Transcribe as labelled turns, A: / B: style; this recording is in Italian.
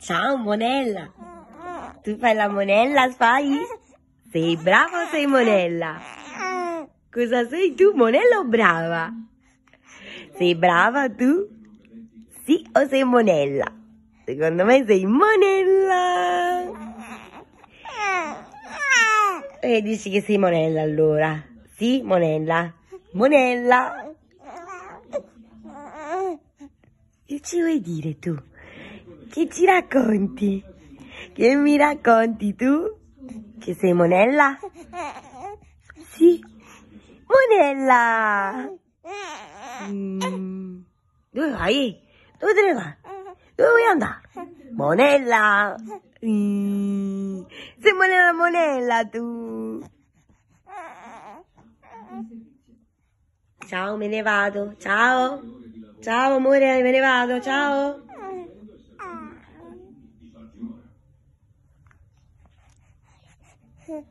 A: Ciao Monella! Tu fai la Monella, fai? Sei brava o sei Monella? Cosa sei tu, Monella o brava? Sei brava tu? Sì o sei Monella? Secondo me sei Monella! E dici che sei Monella allora? Sì, Monella? Monella! Che ci vuoi dire tu? Che ci racconti? Che mi racconti tu? Che sei Monella? Sì, Monella! Mm. Dove vai? Dove te ne vai? Dove vuoi andare? Monella! Mm. Sei Monella Monella
B: tu! Ciao, me ne vado, ciao! Ciao amore, me ne vado, ciao!
C: 嗯。